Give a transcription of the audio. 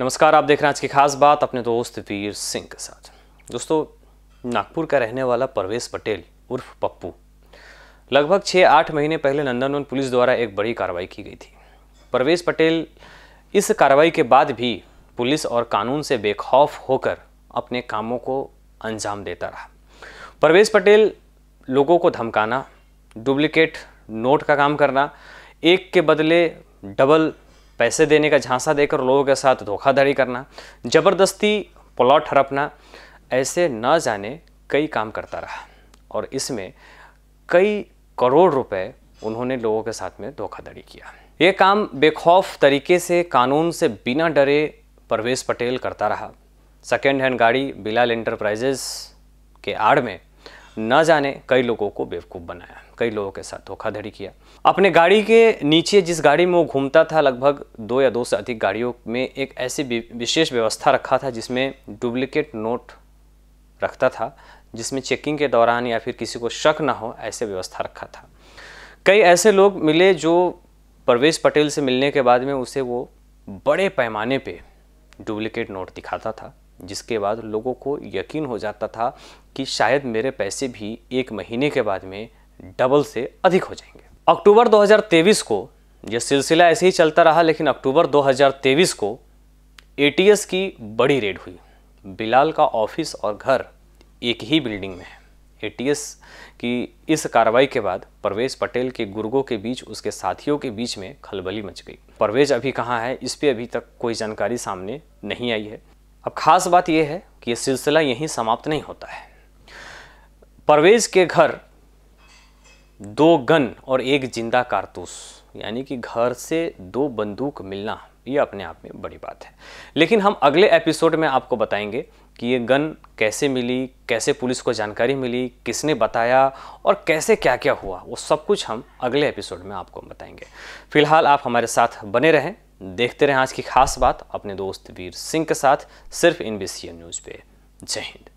नमस्कार आप देख रहे हैं आज की खास बात अपने दोस्त वीर सिंह के साथ दोस्तों नागपुर का रहने वाला परवेश पटेल उर्फ पप्पू लगभग छः आठ महीने पहले नंदनवन पुलिस द्वारा एक बड़ी कार्रवाई की गई थी परवेश पटेल इस कार्रवाई के बाद भी पुलिस और कानून से बेखौफ होकर अपने कामों को अंजाम देता रहा परवेश पटेल लोगों को धमकाना डुप्लीकेट नोट का काम करना एक के बदले डबल पैसे देने का झांसा देकर लोगों के साथ धोखाधड़ी करना ज़बरदस्ती प्लॉट हड़पना ऐसे न जाने कई काम करता रहा और इसमें कई करोड़ रुपए उन्होंने लोगों के साथ में धोखाधड़ी किया ये काम बेखौफ तरीके से कानून से बिना डरे परवेज पटेल करता रहा सेकेंड हैंड गाड़ी बिलाल इंटरप्राइजेस के आड़ में न जाने कई लोगों को बेवकूफ़ बनाया कई लोगों के साथ धोखाधड़ी किया अपने गाड़ी के नीचे जिस गाड़ी में वो घूमता था लगभग दो या दो से अधिक गाड़ियों में एक ऐसी विशेष व्यवस्था रखा था जिसमें डुप्लीकेट नोट रखता था जिसमें चेकिंग के दौरान या फिर किसी को शक ना हो ऐसे व्यवस्था रखा था कई ऐसे लोग मिले जो परवेश पटेल से मिलने के बाद में उसे वो बड़े पैमाने पे डुप्लीकेट नोट दिखाता था जिसके बाद लोगों को यकीन हो जाता था कि शायद मेरे पैसे भी एक महीने के बाद में डबल से अधिक हो जाएंगे अक्टूबर 2023 को यह सिलसिला ऐसे ही चलता रहा लेकिन अक्टूबर 2023 को एटीएस की बड़ी रेड हुई बिलाल का ऑफिस और घर एक ही बिल्डिंग में है एटीएस की इस कार्रवाई के बाद परवेज पटेल के गुर्गों के बीच उसके साथियों के बीच में खलबली मच गई परवेज अभी कहाँ है इस पर अभी तक कोई जानकारी सामने नहीं आई है अब खास बात यह है कि यह सिलसिला यहीं समाप्त नहीं होता है परवेज के घर दो गन और एक जिंदा कारतूस यानी कि घर से दो बंदूक मिलना ये अपने आप में बड़ी बात है लेकिन हम अगले एपिसोड में आपको बताएंगे कि ये गन कैसे मिली कैसे पुलिस को जानकारी मिली किसने बताया और कैसे क्या क्या हुआ वो सब कुछ हम अगले एपिसोड में आपको बताएंगे फिलहाल आप हमारे साथ बने रहें देखते रहें आज की खास बात अपने दोस्त वीर सिंह के साथ सिर्फ इन न्यूज़ पे जय हिंद